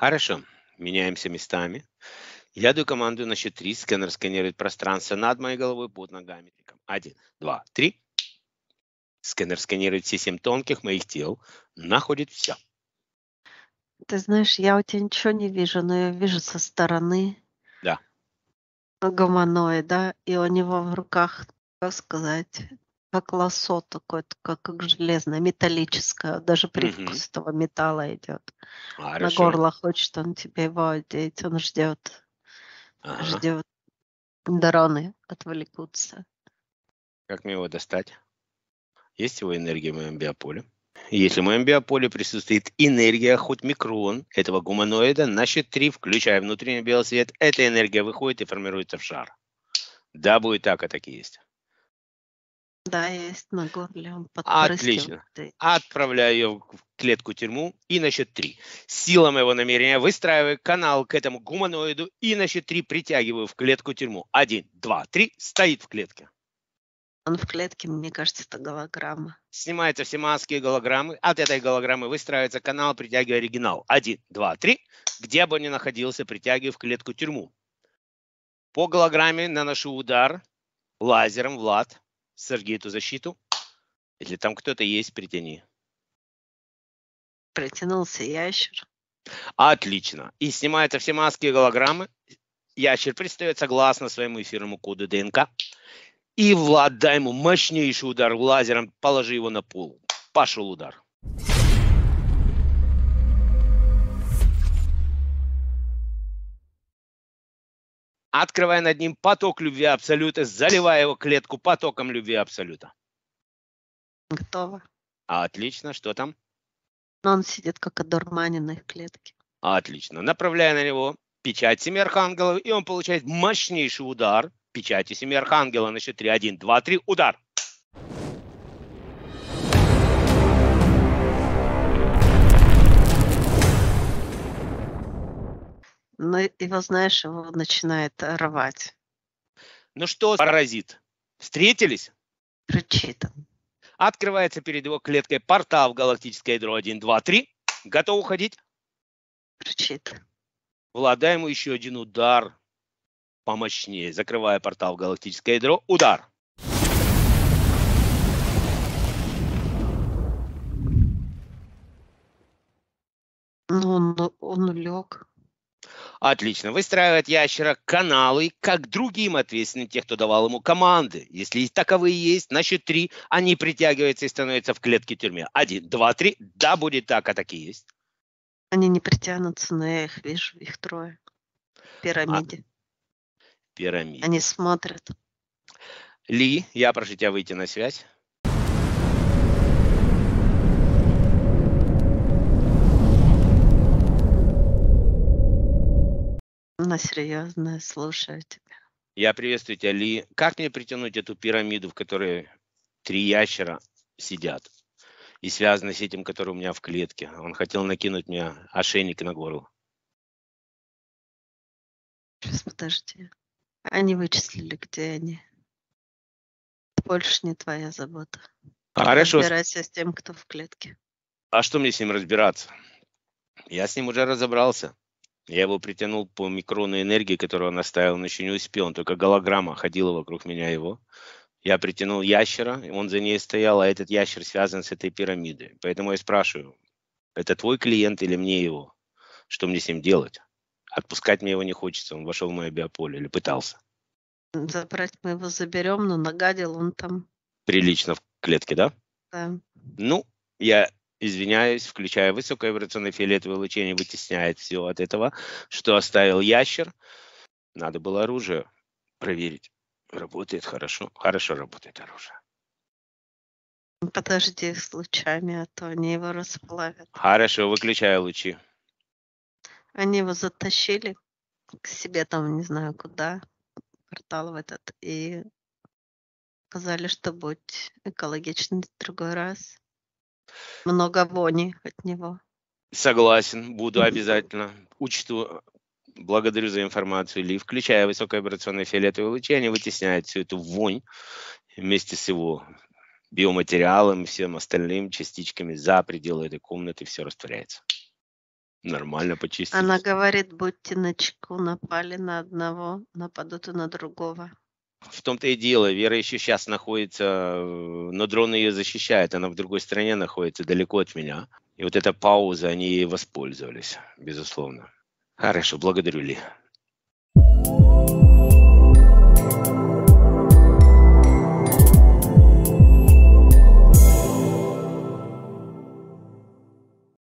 Хорошо, меняемся местами. Я даю команду на счет три, Сканер сканирует пространство над моей головой, под ногами. Один, два, три. Сканер сканирует все семь тонких моих тел, находит все. Ты знаешь, я у тебя ничего не вижу, но я вижу со стороны. Да. Гуманоида, и у него в руках, как сказать, как лосо такое, как, как железное, металлическое, даже привкус угу. этого металла идет. Хорошо. На горло хочет он тебе его одеть, он ждет, ага. ждет. Дароны отвлекутся. Как мне его достать? Есть его энергия в моем биополе? Если в моем биополе присутствует энергия, хоть микрон этого гуманоида, значит 3, включая внутренний белый свет, эта энергия выходит и формируется в шар. Да, будет так, а так и есть. Да, есть на горле, он Отлично. Отправляю ее в клетку тюрьму и на счет три. Сила моего намерения выстраиваю канал к этому гуманоиду и на счет три притягиваю в клетку тюрьму. Один, два, три. Стоит в клетке. Он в клетке, мне кажется, это голограмма. Снимаются все маски и голограммы. От этой голограммы выстраивается канал, притягивая оригинал. Один, два, три. Где бы он ни находился, притягиваю в клетку тюрьму. По голограмме наношу удар лазером, Влад сожги эту защиту. Если там кто-то есть, притяни. Притянулся ящер. Отлично. И снимаются все маски и голограммы. Ящер предстает согласно своему эфирному коду ДНК. И Влад, дай ему мощнейший удар лазером, положи его на пол. Пошел удар. открывая над ним поток любви Абсолюта, заливая его клетку потоком любви Абсолюта. Готово. А Отлично, что там? Но он сидит как одурманенный в клетке. Отлично. Направляя на него печать семи архангелов, и он получает мощнейший удар печати семи архангела на счет 3, 1, 2, 3, удар. оно его, знаешь, его начинает рвать. Ну что, паразит, встретились? Рычит Открывается перед его клеткой портал в галактическое ядро 1, 2, 3. Готов уходить? Рычит. Влада ему еще один удар помощнее, закрывая портал в галактическое ядро. Удар! Ну, он, он лег. Отлично. Выстраивает ящера каналы, как другим ответственны те, кто давал ему команды. Если таковые есть, на счет три они притягиваются и становятся в клетке тюрьме. Один, два, три. Да, будет так, а такие есть. Они не притянутся на их, вижу их трое. Пирамиде. А, пирамиде. Они смотрят. Ли, я прошу тебя выйти на связь. Она серьезная, слушаю тебя. Я приветствую тебя, Ли. Как мне притянуть эту пирамиду, в которой три ящера сидят? И связано с этим, который у меня в клетке. Он хотел накинуть мне ошейник на горло. Сейчас, подожди. Они вычислили, где они. Больше не твоя забота. Хорошо. Разбирайся с тем, кто в клетке. А что мне с ним разбираться? Я с ним уже разобрался. Я его притянул по микронной энергии, которую он оставил, он еще не успел, он только голограмма ходила вокруг меня его. Я притянул ящера, он за ней стоял, а этот ящер связан с этой пирамидой. Поэтому я спрашиваю, это твой клиент или мне его? Что мне с ним делать? Отпускать мне его не хочется, он вошел в мое биополе или пытался. Забрать мы его заберем, но нагадил он там. Прилично в клетке, да? Да. Ну, я извиняюсь, включая высокое вибрационное фиолетовое лучение, вытесняет все от этого, что оставил ящер. Надо было оружие проверить. Работает хорошо. Хорошо работает оружие. Подожди с лучами, а то они его расплавят. Хорошо, выключаю лучи. Они его затащили к себе там, не знаю куда, портал в этот, и сказали, что будь экологичен в другой раз. Много вони от него. Согласен, буду обязательно. Учту. Благодарю за информацию, Ли. Включая высокооперационное фиолетовое лучение, вытесняет всю эту вонь вместе с его биоматериалом всем остальным частичками за пределы этой комнаты все растворяется. Нормально почистить. Она говорит, будьте начеку, напали на одного, нападут и на другого. В том-то и дело, Вера еще сейчас находится, э, но дрон ее защищает, она в другой стране находится, далеко от меня. И вот эта пауза, они ей воспользовались, безусловно. Хорошо, благодарю, Ли.